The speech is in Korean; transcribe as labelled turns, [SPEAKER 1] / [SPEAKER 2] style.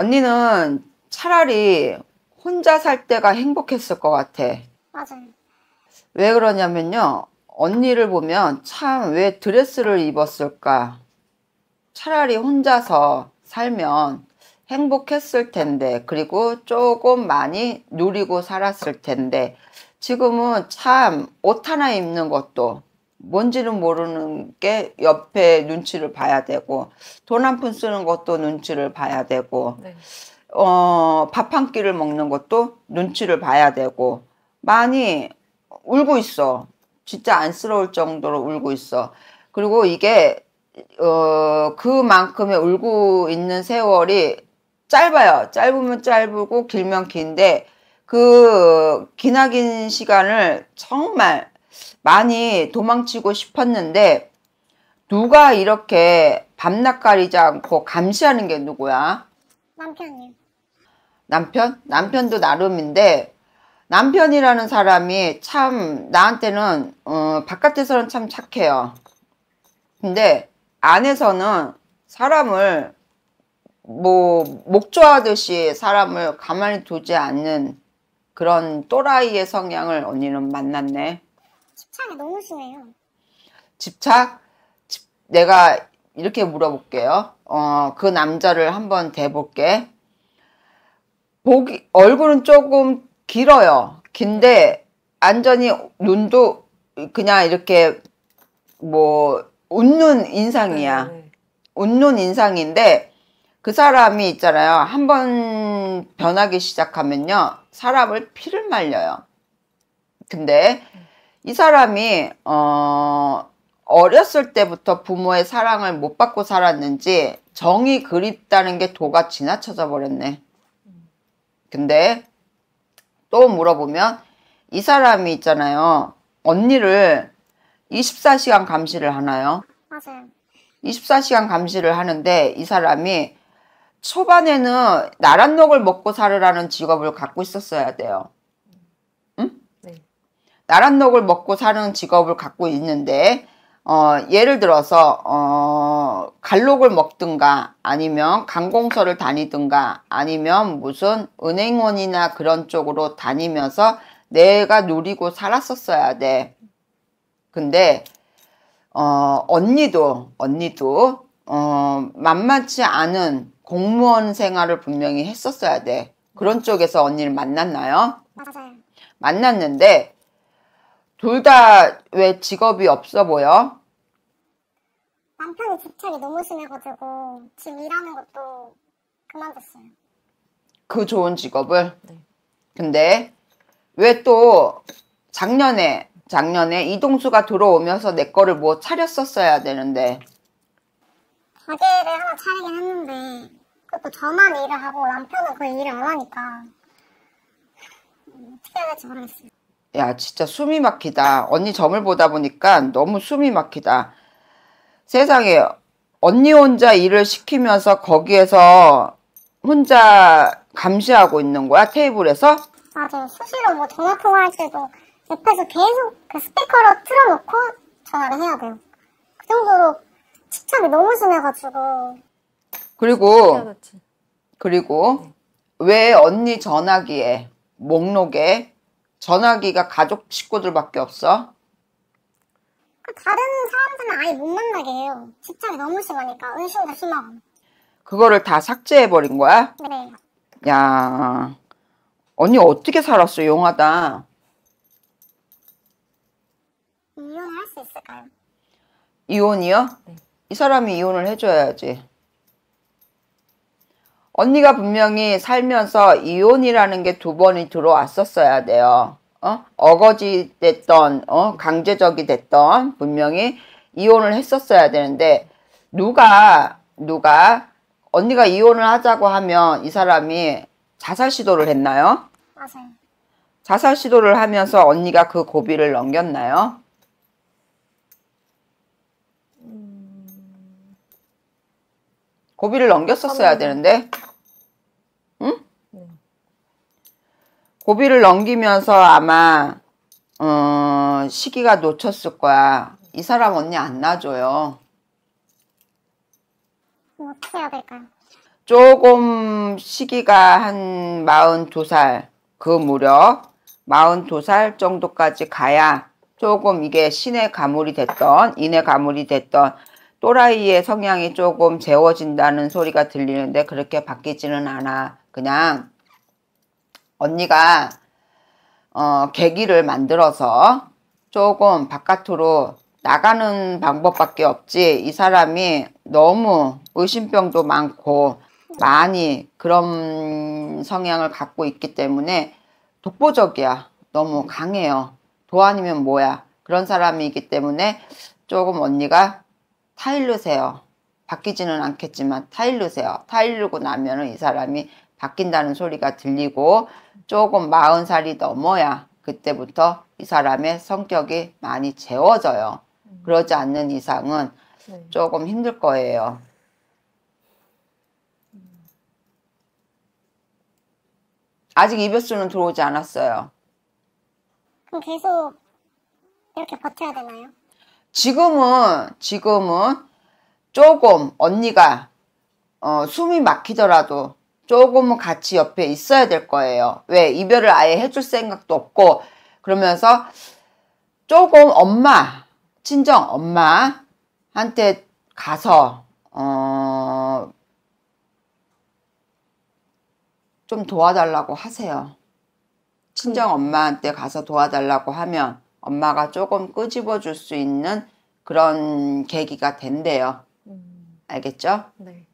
[SPEAKER 1] 언니는 차라리 혼자 살 때가 행복했을 것 같아. 맞아요. 왜 그러냐면요. 언니를 보면 참 왜 드레스를 입었을까. 차라리 혼자서 살면 행복했을 텐데, 그리고 조금 많이 누리고 살았을 텐데, 지금은 참 옷 하나 입는 것도 뭔지는 모르는 게 옆에 눈치를 봐야 되고 돈 한 푼 쓰는 것도 눈치를 봐야 되고 네. 어, 밥 한 끼를 먹는 것도 눈치를 봐야 되고 많이 울고 있어. 진짜 안쓰러울 정도로 울고 있어. 그리고 이게 어, 그만큼의 울고 있는 세월이 짧아요. 짧으면 짧고 길면 긴데 그 기나긴 시간을 정말 많이 도망치고 싶었는데 누가 이렇게 밤낮 가리지 않고 감시하는 게 누구야? 남편이요. 남편? 남편도 나름인데 남편이라는 사람이 참 나한테는 어, 바깥에서는 참 착해요. 근데 안에서는 사람을 뭐 목조하듯이 사람을 가만히 두지 않는 그런 또라이의 성향을 언니는 만났네. 집착이 너무 심해요. 집착? 집, 내가 이렇게 물어볼게요. 어, 그 남자를 한번 대볼게. 보기, 얼굴은 조금 길어요. 긴데, 완전히 눈도 그냥 이렇게 뭐, 웃는 인상이야. 네, 네. 웃는 인상인데, 그 사람이 있잖아요. 한번 변하기 시작하면요. 사람을 피를 말려요. 근데, 네. 이 사람이 어, 어렸을 때부터 부모의 사랑을 못 받고 살았는지 정이 그립다는 게 도가 지나쳐져 버렸네. 근데 또 물어보면 이 사람이 있잖아요. 언니를 24시간 감시를 하나요? 맞아요. 24시간 감시를 하는데 이 사람이 초반에는 나랏녹을 먹고 살으라는 직업을 갖고 있었어야 돼요. 나랏녹을 먹고 사는 직업을 갖고 있는데 어, 예를 들어서 어, 갈록을 먹든가 아니면 관공서를 다니든가 아니면 무슨 은행원이나 그런 쪽으로 다니면서 내가 누리고 살았었어야 돼. 근데 어, 언니도 언니도 어, 만만치 않은 공무원 생활을 분명히 했었어야 돼. 그런 쪽에서 언니를 만났나요? 맞아요. 만났는데 둘다왜 직업이 없어 보여? 남편이 집착이 너무 심해가지고 지금 일하는 것도 그만뒀어요. 그 좋은 직업을? 네. 근데 왜 또 작년에 작년에 이동수가 들어오면서 내 거를 뭐 차렸었어야 되는데 가게를 하나 차리긴 했는데 그것도 저만 일을 하고 남편은 그 일을 안 하니까 어떻게 해야 될지 모르겠어요. 야 진짜 숨이 막히다. 언니 점을 보다 보니까 너무 숨이 막히다. 세상에 언니 혼자 일을 시키면서 거기에서 혼자 감시하고 있는 거야 테이블에서? 맞아요. 수시로 뭐 전화 통화할 때도 옆에서 계속 그 스피커로 틀어놓고 전화를 해야 돼요. 그 정도로 집착이 너무 심해가지고. 그리고 그리고 네. 왜 언니 전화기에 목록에 전화기가 가족 식구들밖에 없어? 그 다른 사람들은 아예 못 만나게 해요. 직장이 너무 심하니까 의심도 심하고. 그거를 다 삭제해버린 거야? 네. 야, 언니 어떻게 살았어? 용하다. 이혼할 수 있을까요? 이혼이요? 네. 이 사람이 이혼을 해줘야지. 언니가 분명히 살면서 이혼이라는 게 두 번이 들어왔었어야 돼요. 어? 어거지 됐던 어? 강제적이 됐던 분명히 이혼을 했었어야 되는데 누가 누가 언니가 이혼을 하자고 하면 이 사람이 자살 시도를 했나요? 맞아요. 자살 시도를 하면서 언니가 그 고비를 넘겼나요? 음. 고비를 넘겼었어야 되는데 응? 고비를 넘기면서 아마 어, 시기가 놓쳤을 거야. 이 사람 언니 안 놔줘요. 어떻게 해야 될까요? 조금 시기가 한 42살 그 무렵 42살 정도까지 가야 조금 이게 신의 가물이 됐던 인의 가물이 됐던 또라이의 성향이 조금 재워진다는 소리가 들리는데 그렇게 바뀌지는 않아. 그냥 언니가 어, 계기를 만들어서 조금 바깥으로 나가는 방법밖에 없지 이 사람이 너무 의심병도 많고 많이 그런 성향을 갖고 있기 때문에 독보적이야 너무 강해요 도안이면 뭐야 그런 사람이기 때문에 조금 언니가 타일르세요 바뀌지는 않겠지만 타일르세요 타일르고 나면은 이 사람이 바뀐다는 소리가 들리고 조금 마흔 살이 넘어야 그때부터 이 사람의 성격이 많이 재워져요. 음. 그러지 않는 이상은 네. 조금 힘들 거예요. 아직 이별수는 들어오지 않았어요. 그럼 계속 이렇게 버텨야 되나요? 지금은 지금은 조금 언니가 어, 숨이 막히더라도 조금은 같이 옆에 있어야 될 거예요. 왜? 이별을 아예 해줄 생각도 없고 그러면서 조금 엄마, 친정 엄마한테 가서 어... 좀 도와달라고 하세요. 친정 네. 엄마한테 가서 도와달라고 하면 엄마가 조금 끄집어 줄 수 있는 그런 계기가 된대요. 음. 알겠죠? 네.